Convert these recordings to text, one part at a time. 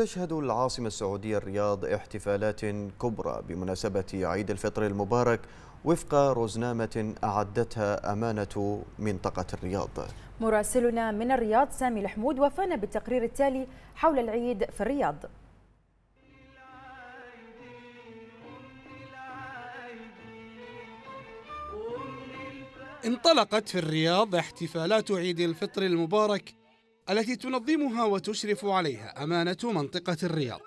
تشهد العاصمة السعودية الرياض احتفالات كبرى بمناسبة عيد الفطر المبارك وفق رزنامة أعدتها أمانة منطقة الرياض مراسلنا من الرياض سامي الحمود وفانا بالتقرير التالي حول العيد في الرياض انطلقت في الرياض احتفالات عيد الفطر المبارك التي تنظمها وتشرف عليها أمانة منطقة الرياض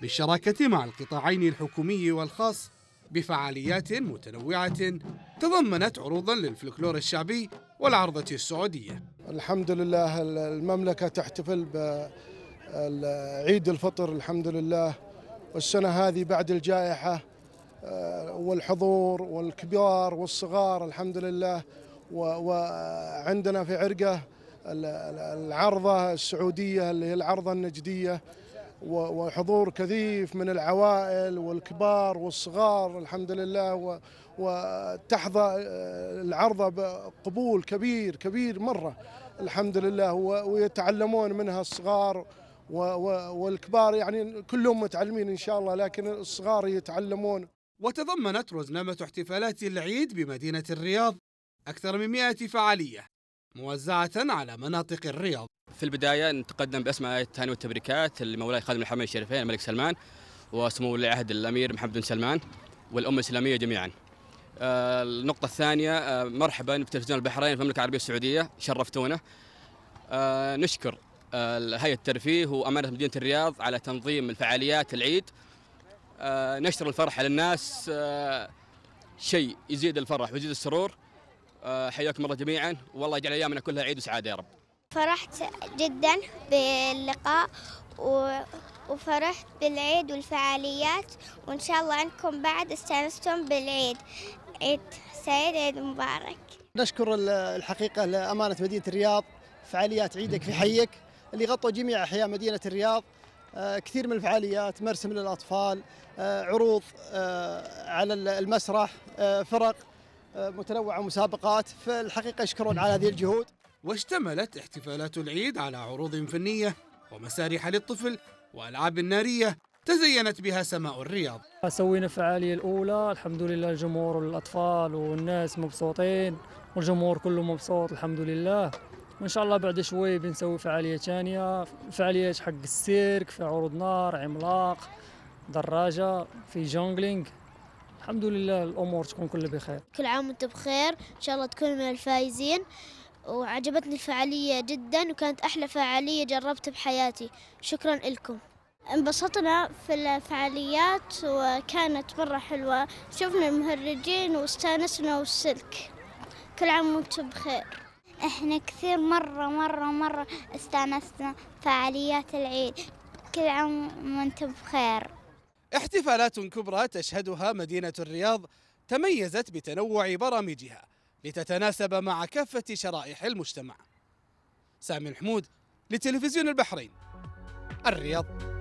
بالشراكة مع القطاعين الحكومي والخاص بفعاليات متنوعة تضمنت عروضا للفلكلور الشعبي والعرضة السعودية الحمد لله المملكة تحتفل بعيد الفطر الحمد لله والسنة هذه بعد الجائحة آه، والحضور والكبار والصغار الحمد لله وعندنا في عرقه العرضة السعودية اللي هي العرضة النجدية وحضور كثيف من العوائل والكبار والصغار الحمد لله وتحظى آه، العرضة بقبول كبير كبير مرة الحمد لله ويتعلمون منها الصغار والكبار يعني كلهم متعلمين إن شاء الله لكن الصغار يتعلمون وتضمنت رزنامة احتفالات العيد بمدينة الرياض أكثر من 100 فعالية موزعة على مناطق الرياض في البداية نتقدم بأسماء التهاني والتبريكات لمولاي خادم الحرمين الشريفين الملك سلمان وسمو ولي عهد الأمير محمد بن سلمان والأمة الإسلامية جميعا آه، النقطة الثانية آه، مرحبا بتلفزيون البحرين في المملكة العربية السعودية شرفتونا آه، نشكر هيئة الترفيه وأمانة مدينة الرياض على تنظيم الفعاليات العيد نشر الفرحة للناس شيء يزيد الفرح ويزيد السرور آه، حياكم الله جميعا والله يجعل ايامنا كلها عيد وسعاده يا رب فرحت جدا باللقاء و... وفرحت بالعيد والفعاليات وإن شاء الله أنكم بعد استانستم بالعيد عيد سعيد عيد مبارك نشكر الحقيقة لأمانة مدينة الرياض فعاليات عيدك في حيك اللي غطوا جميع أحياء مدينة الرياض آه، كثير من الفعاليات مرسم للأطفال آه، عروض على المسرح فرق آه، متنوعه مسابقات فالحقيقه يشكرون على هذه الجهود واشتملت احتفالات العيد على عروض فنيه ومسارح للطفل والعاب ناريه تزينت بها سماء الرياض سوينا الفعاليه الاولى الحمد لله الجمهور والاطفال والناس مبسوطين والجمهور كله مبسوط الحمد لله وان شاء الله بعد شوي بنسوي فعاليه ثانيه فعاليات حق السيرك في عروض نار عملاق دراجه في جونغلينج الحمد لله الامور تكون كلها بخير كل عام وانت بخير ان شاء الله تكون من الفائزين وعجبتني الفعاليه جدا وكانت احلى فعاليه جربتها بحياتي شكرا لكم انبسطنا في الفعاليات وكانت مرة حلوة شفنا المهرجين واستانسنا والسلك كل عام وانتم بخير احنا كثير مرة مرة مرة استانسنا فعاليات العيد كل عام وانتم بخير احتفالات كبرى تشهدها مدينة الرياض تميزت بتنوع برامجها لتتناسب مع كافة شرائح المجتمع سامي الحمود لتلفزيون البحرين الرياض